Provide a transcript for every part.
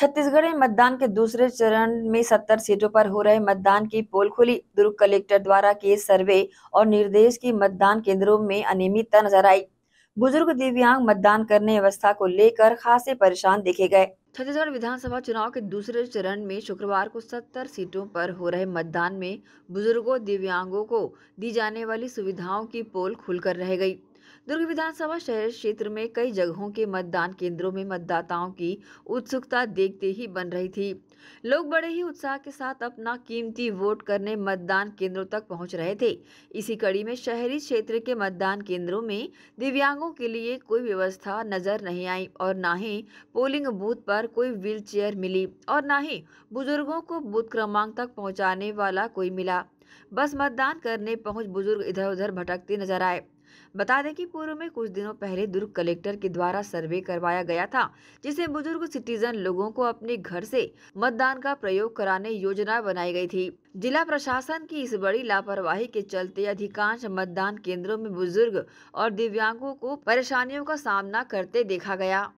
छत्तीसगढ़ में मतदान के दूसरे चरण में सत्तर सीटों पर हो रहे मतदान की पोल खुली दुर्ग कलेक्टर द्वारा किए सर्वे और निर्देश की मतदान केंद्रों में अनियमितता नजर आई बुजुर्ग दिव्यांग मतदान करने व्यवस्था को लेकर खासे परेशान देखे गए छत्तीसगढ़ विधानसभा चुनाव के दूसरे चरण में शुक्रवार को 70 सीटों पर हो रहे मतदान में बुजुर्गों दिव्यांगों को दी जाने वाली सुविधाओं की पोल खुलकर रह गई दुर्ग विधानसभा शहर क्षेत्र में कई जगहों के मतदान केंद्रों में मतदाताओं की उत्सुकता देखते ही बन रही थी लोग बड़े ही उत्साह के साथ अपना कीमती वोट करने मतदान केंद्रों तक पहुंच रहे थे इसी कड़ी में शहरी क्षेत्र के मतदान केंद्रों में दिव्यांगों के लिए कोई व्यवस्था नजर नहीं आई और न ही पोलिंग बूथ पर कोई व्हील चेयर मिली और न ही बुजुर्गों को बूथ क्रमांक तक पहुँचाने वाला कोई मिला बस मतदान करने पहुँच बुजुर्ग इधर उधर भटकते नजर आए बता दें कि पूर्व में कुछ दिनों पहले दुर्ग कलेक्टर के द्वारा सर्वे करवाया गया था जिसे बुजुर्ग सिटीजन लोगों को अपने घर से मतदान का प्रयोग कराने योजना बनाई गई थी जिला प्रशासन की इस बड़ी लापरवाही के चलते अधिकांश मतदान केंद्रों में बुजुर्ग और दिव्यांगों को परेशानियों का सामना करते देखा गया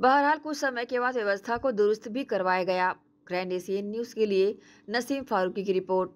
बहरहाल कुछ समय के बाद व्यवस्था को दुरुस्त भी करवाया गया ग्रैंड एशियन न्यूज़ के लिए नसीम फारूकी की रिपोर्ट